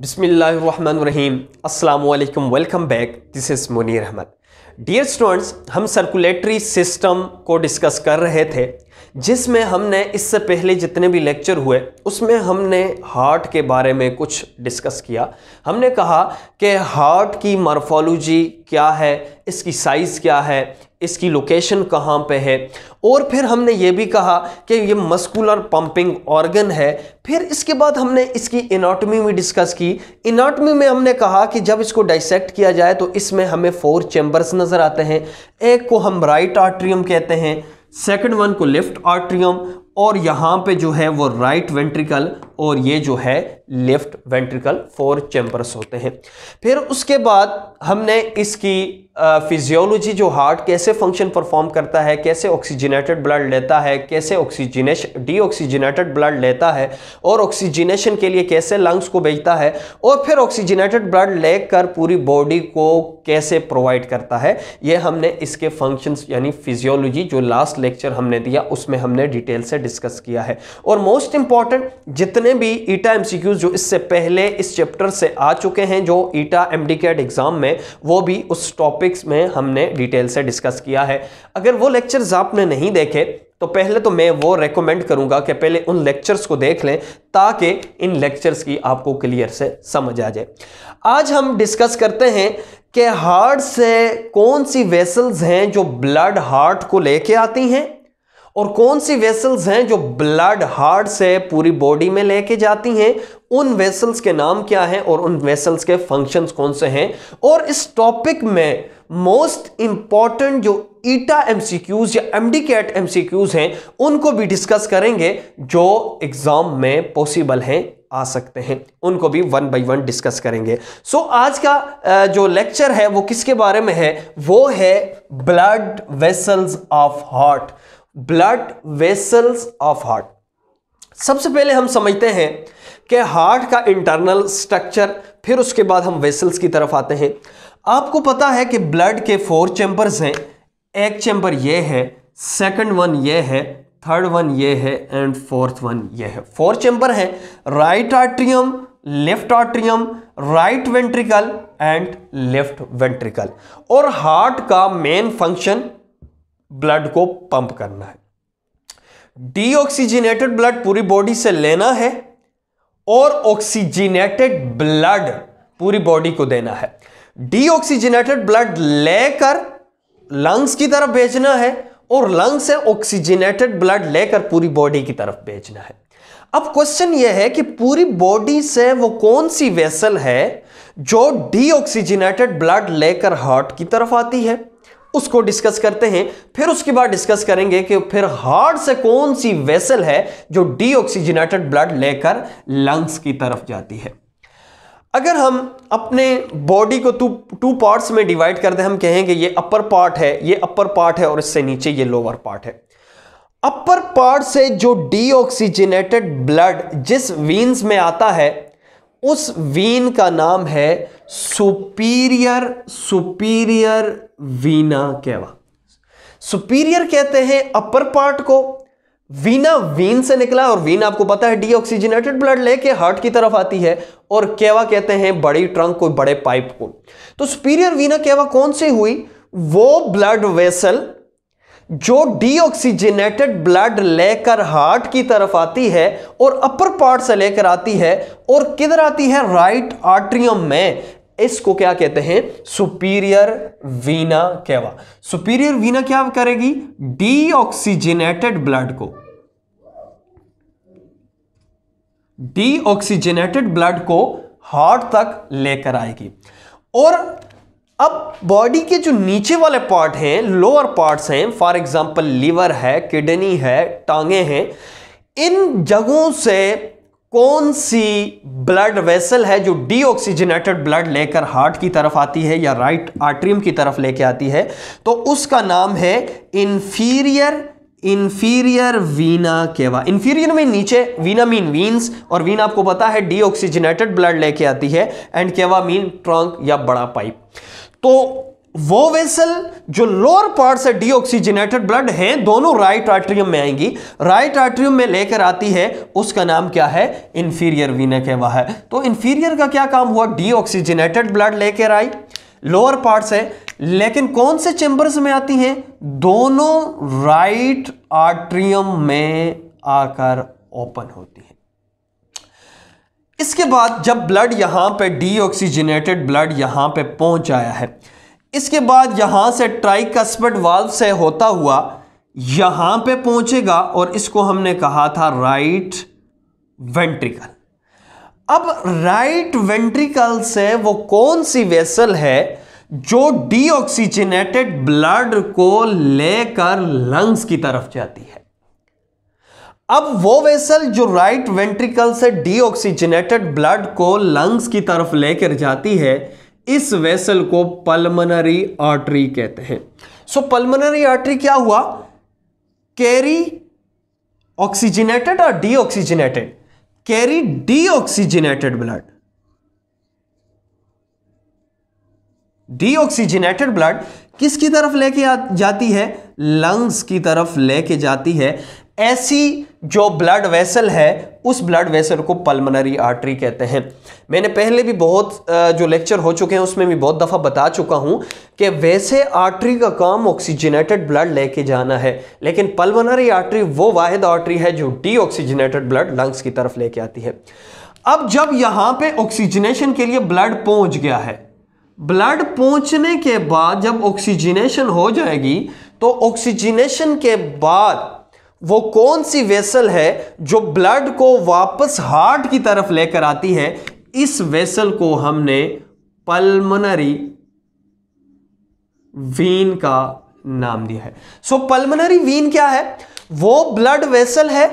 बिसमीम अल्लाम welcome back this is Munir Ahmad dear students हम सर्कुलेटरी सिस्टम को डिस्कस कर रहे थे जिसमें हमने इससे पहले जितने भी लेक्चर हुए उसमें हमने हार्ट के बारे में कुछ डिस्कस किया हमने कहा कि हार्ट की मार्फोलॉजी क्या है इसकी साइज़ क्या है इसकी लोकेशन कहाँ पे है और फिर हमने ये भी कहा कि ये मस्कुलर पंपिंग ऑर्गन है फिर इसके बाद हमने इसकी इनाटमी भी डिस्कस की इनाटमी में हमने कहा कि जब इसको डाइसेक्ट किया जाए तो इसमें हमें फोर चैम्बर्स नज़र आते हैं एक को हम राइट आर्ट्रियम कहते हैं सेकंड वन को लेफ्ट आर्ट्रियम और यहाँ पे जो है वो राइट वेंट्रिकल और ये जो है लेफ्ट वेंट्रिकल फोर चैम्बर्स होते हैं फिर उसके बाद हमने इसकी फिजियोलॉजी जो हार्ट कैसे फंक्शन परफॉर्म करता है कैसे ऑक्सीजनेटेड ब्लड लेता है कैसे ऑक्सीजनेश डीऑक्सीजनेटेड ब्लड लेता है और ऑक्सीजनेशन के लिए कैसे लंग्स को भेजता है और फिर ऑक्सीजनेटेड ब्लड लेकर पूरी बॉडी को कैसे प्रोवाइड करता है ये हमने इसके फंक्शंस यानी फिजियोलॉजी जो लास्ट लेक्चर हमने दिया उसमें हमने डिटेल से डिस्कस किया है और मोस्ट इंपॉर्टेंट जितने भी ईटा एमसीक्यूज जो इससे पहले इस चैप्टर से आ चुके हैं जो ईटा एम एग्जाम में वो भी उस टॉपिक्स में हमने डिटेल से डिस्कस किया है अगर वो लेक्चर्स आपने नहीं देखे तो पहले तो मैं वो रेकमेंड करूंगा कि पहले उन लेक्चर्स को देख लें ताकि इन लेक्चर्स की आपको क्लियर से समझ आ जाए आज हम डिस्कस करते हैं कि हार्ट से कौन सी वेसल्स हैं जो ब्लड हार्ट को लेके आती हैं और कौन सी वेसल्स हैं जो ब्लड हार्ट से पूरी बॉडी में लेके जाती हैं उन वेसल्स के नाम क्या हैं और उन वेसल्स के फंक्शंस कौन से हैं और इस टॉपिक में मोस्ट इंपॉर्टेंट जो ईटा एमसीक्यूज या एमडी कैट एमसीक्यूज हैं उनको भी डिस्कस करेंगे जो एग्जाम में पॉसिबल हैं आ सकते हैं उनको भी वन बाई वन डिस्कस करेंगे सो so, आज का जो लेक्चर है वो किसके बारे में है वो है blood vessels of heart blood vessels of heart सबसे पहले हम समझते हैं कि हार्ट का इंटरनल स्ट्रक्चर फिर उसके बाद हम वेसल्स की तरफ आते हैं आपको पता है कि ब्लड के फोर चैम्बर्स हैं एक चैम्बर ये है सेकंड वन ये है थर्ड वन ये है एंड फोर्थ वन ये है फोर चैम्बर है right atrium left atrium right ventricle and left ventricle और हार्ट का मेन फंक्शन ब्लड को पंप करना है डीऑक्सीजिनेटेड ब्लड पूरी बॉडी से लेना है और ऑक्सीजिनेटेड ब्लड पूरी बॉडी को देना है डीऑक्सीजिनेटेड ब्लड लेकर लंग्स की तरफ भेजना है और लंग्स से ऑक्सीजिनेटेड ब्लड लेकर पूरी बॉडी की तरफ भेजना है अब क्वेश्चन यह है कि पूरी बॉडी से वो कौन सी वेसल है जो डीऑक्सीजिनेटेड ब्लड लेकर हार्ट की तरफ आती है उसको डिस्कस करते हैं फिर उसके बाद डिस्कस करेंगे कि फिर हार्ट से कौन सी वेसल है जो डीऑक्सीजनेटेड ब्लड लेकर लंग्स की तरफ जाती है अगर हम अपने बॉडी को टू टू पार्ट्स में डिवाइड करते हैं हम कहेंगे ये अपर पार्ट है ये अपर पार्ट है और इससे नीचे ये लोअर पार्ट है अपर पार्ट से जो डीऑक्सीजनेटेड ब्लड जिस वीन्स में आता है उस वीन का नाम है सुपीरियर सुपीरियर वीना कहवा सुपीरियर कहते हैं अपर पार्ट को वीना वीन से निकला और वीन आपको पता है डीऑक्सीजनेटेड ब्लड लेके हार्ट की तरफ आती है और केवा कहते हैं बड़ी ट्रंक को बड़े पाइप को तो सुपीरियर वीना केवा कौन सी हुई वो ब्लड वेसल जो डीऑक्सीजनेटेड ब्लड लेकर हार्ट की तरफ आती है और अपर पार्ट से लेकर आती है और किधर आती है राइट आर्ट्रियम में इसको क्या कहते हैं सुपीरियर वीना कहवा सुपीरियर वीना क्या करेगी डीऑक्सीजनेटेड ब्लड को डीऑक्सीजनेटेड ब्लड को हार्ट तक लेकर आएगी और अब बॉडी के जो नीचे वाले पार्ट हैं लोअर पार्ट्स हैं फॉर एग्जांपल लीवर है किडनी है टांगे हैं इन जगहों से कौन सी ब्लड वेसल है जो डीऑक्सीजनेटेड ब्लड लेकर हार्ट की तरफ आती है या राइट आर्ट्रियम की तरफ लेके आती है तो उसका नाम है इन्फीरियर इन्फीरियर वीना केवा इंफीरियर में नीचे वीना मीन वीन्स और वीन आपको पता है डीऑक्सीजनेटेड ब्लड लेके आती है एंड केवा मीन ट्रंक या बड़ा पाइप तो वो वेसल जो लोअर पार्ट से डीऑक्सीजनेटेड ब्लड है दोनों राइट आर्ट्रियम में आएंगी राइट आर्ट्रियम में लेकर आती है उसका नाम क्या है इन्फीरियर वीना केवा है तो इन्फीरियर का क्या काम हुआ डीऑक्सीजनेटेड ब्लड लेकर आई लोअर पार्ट से लेकिन कौन से चेम्बर्स में आती हैं दोनों राइट आर्ट्रियम में आकर ओपन होती है इसके बाद जब ब्लड यहां पे डीऑक्सीजनेटेड ब्लड यहां पे पहुंच आया है इसके बाद यहां से ट्राइकस्पट वाल्व से होता हुआ यहां पे पहुंचेगा और इसको हमने कहा था राइट वेंट्रिकल अब राइट वेंट्रिकल से वो कौन सी वेसल है जो डीऑक्सीजनेटेड ब्लड को लेकर लंग्स की तरफ जाती है अब वो वेसल जो राइट वेंट्रिकल से डीऑक्सीजनेटेड ब्लड को लंग्स की तरफ लेकर जाती है इस वेसल को पल्मोनरी आर्टरी कहते हैं सो पल्मोनरी आर्टरी क्या हुआ कैरी ऑक्सीजनेटेड और deoxygenated carry deoxygenated blood deoxygenated blood किसकी तरफ लेके जाती है लंग्स की तरफ लेके जाती है ऐसी जो ब्लड वेसल है उस ब्लड वेसल को पल्मनरी आर्टरी कहते हैं मैंने पहले भी बहुत जो लेक्चर हो चुके हैं उसमें भी बहुत दफ़ा बता चुका हूं कि वैसे आर्टरी का काम ऑक्सीजनेटेड ब्लड लेके जाना है लेकिन पल्मोनरी आर्टरी वो वाहिद आर्टरी है जो डीऑक्सीजनेटेड ब्लड लंग्स की तरफ लेके आती है अब जब यहाँ पर ऑक्सीजनेशन के लिए ब्लड पहुँच गया है ब्लड पहुंचने के बाद जब ऑक्सीजनेशन हो जाएगी तो ऑक्सीजनेशन के बाद वो कौन सी वेसल है जो ब्लड को वापस हार्ट की तरफ लेकर आती है इस वेसल को हमने पल्मनरी वीन का नाम दिया है सो पल्मनरी वीन क्या है वो ब्लड वेसल है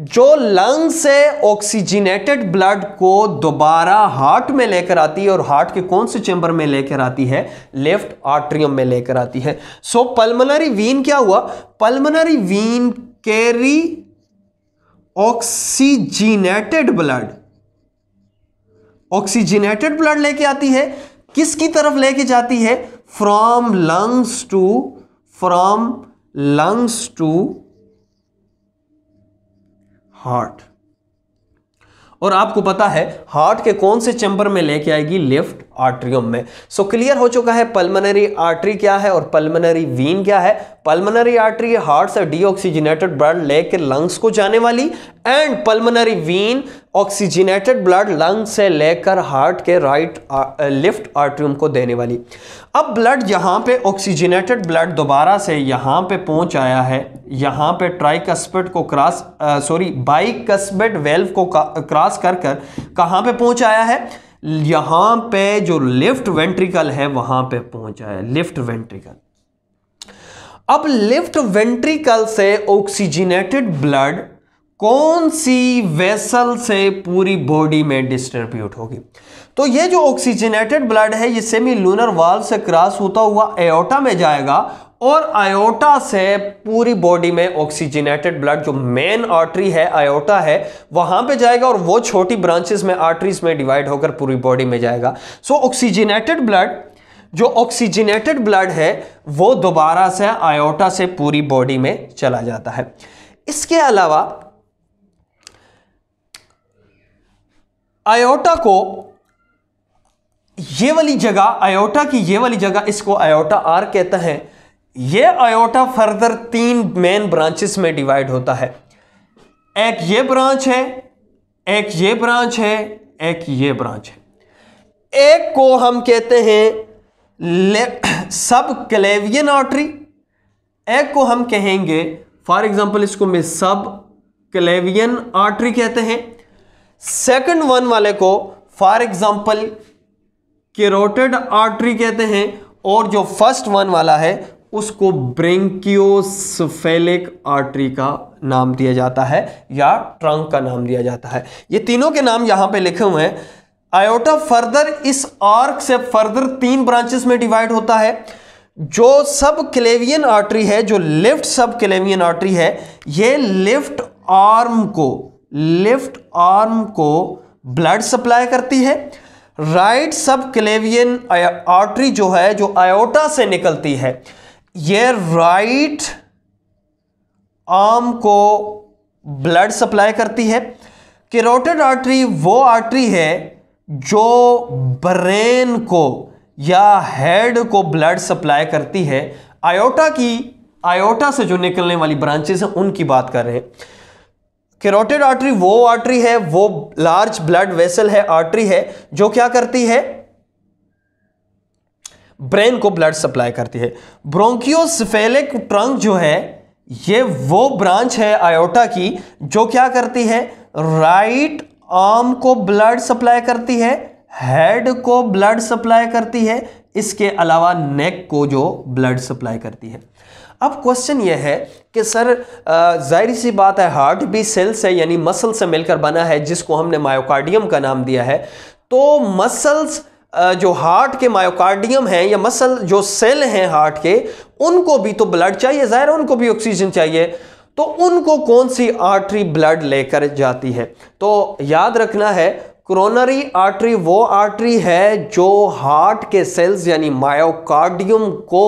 जो लंग से ऑक्सीजनेटेड ब्लड को दोबारा हार्ट में लेकर आती है और हार्ट के कौन से चैम्बर में लेकर आती है लेफ्ट आर्ट्रियम में लेकर आती है सो पल्मोनरी वीन क्या हुआ pulmonary vein carry oxygenated blood oxygenated blood लेके आती है किसकी तरफ लेके जाती है from lungs to from lungs to heart और आपको पता है हार्ट के कौन से चैम्बर में लेके आएगी लेफ्ट आर्ट्रियम में सो so, क्लियर हो चुका है पल्मोनरी आर्टरी क्या है और पल्मोनरी वीन क्या है पल्मोनरी आर्टरी हार्ट से डीऑक्सीजनेटेड ब्लड लेके लंग्स को जाने वाली and pulmonary vein oxygenated blood lungs से लेकर हार्ट के राइट लेफ्ट आर्ट्रियम को देने वाली अब ब्लड यहाँ पे ऑक्सीजनेटेड ब्लड दोबारा से यहाँ पे पहुँच आया है यहाँ पे ट्राई कस्पेट को cross sorry bicuspid valve को क्रॉस कर कर कहाँ पे पहुँच आया है यहाँ पे जो लेफ्ट वेंट्रिकल है वहाँ पे पहुँच आया लेफ्ट वेंट्रिकल अब लेफ्ट वेंट्रिकल से ऑक्सीजनेटेड ब्लड कौन सी वेसल से पूरी बॉडी में डिस्ट्रीब्यूट होगी तो ये जो ऑक्सीजनेटेड ब्लड है ये सेमी लूनर वाल्व से क्रॉस होता हुआ एओटा में जाएगा और आयोटा से पूरी बॉडी में ऑक्सीजनेटेड ब्लड जो मेन आर्टरी है आयोटा है वहां पे जाएगा और वो छोटी ब्रांचेस में आर्टरीज में डिवाइड होकर पूरी बॉडी में जाएगा सो ऑक्सीजनेटेड ब्लड जो ऑक्सीजनेटेड ब्लड है वो दोबारा से आयोटा से पूरी बॉडी में चला जाता है इसके अलावा आयोटा को ये वाली जगह आयोटा की ये वाली जगह इसको आयोटा आर कहते हैं ये आयोटा फर्दर तीन मेन ब्रांचेस में डिवाइड होता है एक ये ब्रांच है एक ये ब्रांच है एक ये ब्रांच है एक को हम कहते हैं सब क्लेवियन आर्टरी एक को हम कहेंगे फॉर एग्जांपल इसको मैं सब क्लेवियन आर्टरी कहते हैं सेकंड वन वाले को फॉर एग्जांपल केरोटेड आर्टरी कहते हैं और जो फर्स्ट वन वाला है उसको ब्रेंकियोसफेलिक आर्टरी का नाम दिया जाता है या ट्रंक का नाम दिया जाता है ये तीनों के नाम यहाँ पे लिखे हुए हैं आयोटा फर्दर इस आर्क से फर्दर तीन ब्रांचेस में डिवाइड होता है जो सब क्लेवियन आर्टरी है जो लेफ्ट सब क्लेवियन आर्टरी है ये लेफ्ट आर्म को लेफ्ट आर्म को ब्लड सप्लाई करती है राइट सब क्लेवियन आर्टरी जो है जो आयोटा से निकलती है ये राइट आर्म को ब्लड सप्लाई करती है किरोटेड आर्टरी वो आर्टरी है जो ब्रेन को या हेड को ब्लड सप्लाई करती है आयोटा की आयोटा से जो निकलने वाली ब्रांचेस हैं उनकी बात कर रहे हैं किरोटेड आर्टरी वो आर्टरी है वो लार्ज ब्लड वेसल है आर्टरी है जो क्या करती है ब्रेन को ब्लड सप्लाई करती है ब्रोंकियोसिफेलिक ट्रंक जो है ये वो ब्रांच है आयोटा की जो क्या करती है राइट आर्म को ब्लड सप्लाई करती है हेड को ब्लड सप्लाई करती है इसके अलावा नेक को जो ब्लड सप्लाई करती है अब क्वेश्चन यह है कि सर जाहिर सी बात है हार्ट भी सेल से यानी मसल से मिलकर बना है जिसको हमने मायोकार्डियम का नाम दिया है तो मसल्स जो हार्ट के मायोकार्डियम हैं या मसल जो सेल हैं हार्ट के उनको भी तो ब्लड चाहिए ज़ाहिर है उनको भी ऑक्सीजन चाहिए तो उनको कौन सी आर्टरी ब्लड लेकर जाती है तो याद रखना है क्रोनरी आर्टरी वो आर्टरी है जो हार्ट के सेल्स यानी मायोकार्डियम को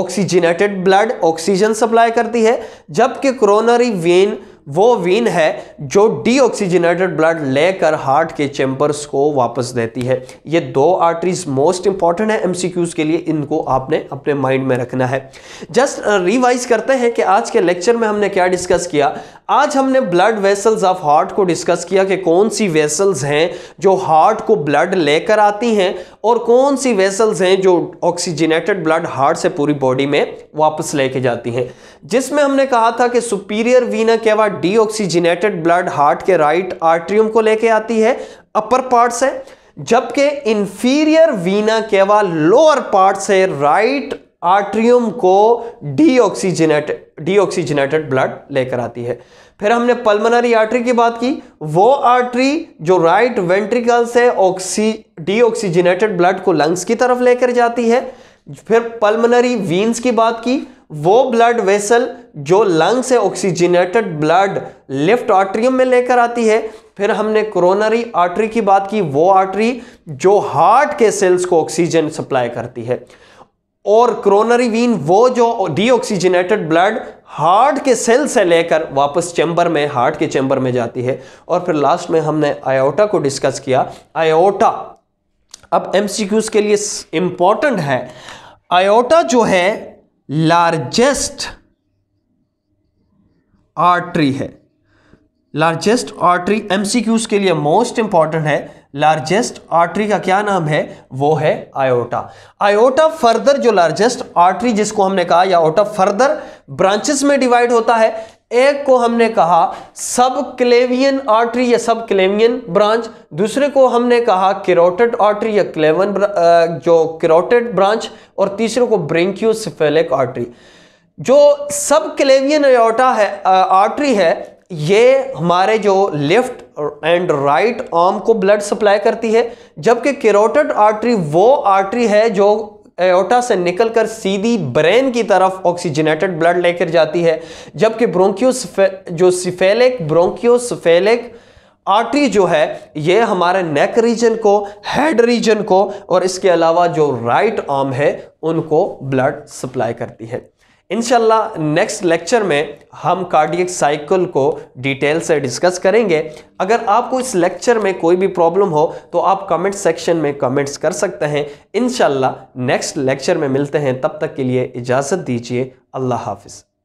ऑक्सीजनेटेड ब्लड ऑक्सीजन सप्लाई करती है जबकि क्रोनरी वेन वो वीन है जो डीऑक्सीजनेटेड ब्लड लेकर हार्ट के चैम्बर्स को वापस देती है ये दो आर्टरीज मोस्ट इंपॉर्टेंट है एमसीक्यूज के लिए इनको आपने अपने माइंड में रखना है जस्ट रिवाइज uh, करते हैं कि आज के लेक्चर में हमने क्या डिस्कस किया आज हमने ब्लड वेसल्स ऑफ हार्ट को डिस्कस किया कि कौन सी वेसल्स हैं जो हार्ट को ब्लड लेकर आती हैं और कौन सी वेसल्स हैं जो ऑक्सीजनेटेड ब्लड हार्ट से पूरी बॉडी में वापस लेके जाती हैं जिसमें हमने कहा था कि superior vena cava deoxygenated blood heart के राइट आर्ट्रियम को लेके आती है अपर पार्ट से जबकि inferior vena cava lower part से राइट आर्ट्रियम को डीऑक्सीजनेटेड डीऑक्सीजनेटेड ब्लड लेकर आती है फिर हमने पल्मोनरी आर्टरी की बात की वो आर्टरी जो राइट वेंट्रिकल से ऑक्सी डीऑक्सीजनेटेड ब्लड को लंग्स की तरफ लेकर जाती है फिर पल्मोनरी वीन्स की बात की वो ब्लड वेसल जो लंग से ऑक्सीजनेटेड ब्लड लेफ्ट आर्ट्रियम में लेकर आती है फिर हमने कोरोनरी आर्टरी की बात की वो आर्टरी जो हार्ट के सेल्स को ऑक्सीजन सप्लाई करती है और क्रोनरी वीन वो जो डीऑक्सीजनेटेड ब्लड हार्ट के सेल से लेकर वापस चैम्बर में हार्ट के चैम्बर में जाती है और फिर लास्ट में हमने आयोटा को डिस्कस किया आयोटा अब एमसीक्यूज के लिए इंपॉर्टेंट है आयोटा जो है लार्जेस्ट आर्टरी है लार्जेस्ट आर्टरी एमसीक्यूज के लिए मोस्ट इंपॉर्टेंट है लार्जेस्ट आर्टरी का क्या नाम है वो है आयोटा आयोटा फर्दर जो लार्जेस्ट आर्टरी जिसको हमने कहा या आयोटा फर्दर ब्रांचेस में डिवाइड होता है एक को हमने कहा सब क्लेवियन आर्टरी या सब क्लेवियन ब्रांच दूसरे को हमने कहा किरोटेड आर्टरी या क्लेवन जो किरोटेड ब्रांच और तीसरे को ब्रेंक्योसिफेलिक आर्टरी जो सब क्लेवियन एटा है आर्टरी है ये हमारे जो लेफ्ट एंड राइट आर्म को ब्लड सप्लाई करती है जबकि किरोटेड आर्टरी वो आर्टरी है जो एओटा से निकलकर सीधी ब्रेन की तरफ ऑक्सीजनेटेड ब्लड लेकर जाती है जबकि ब्रोंकियोस जो सिफेलिक ब्रोंकियोसफेलिक आर्टरी जो है ये हमारे नेक रीजन को हेड रीजन को और इसके अलावा जो राइट आर्म है उनको ब्लड सप्लाई करती है इनशाला नेक्स्ट लेक्चर में हम कार्डियक साइकिल को डिटेल से डिस्कस करेंगे अगर आपको इस लेक्चर में कोई भी प्रॉब्लम हो तो आप कमेंट सेक्शन में कमेंट्स कर सकते हैं इनशाला नेक्स्ट लेक्चर में मिलते हैं तब तक के लिए इजाज़त दीजिए अल्लाह हाफिज़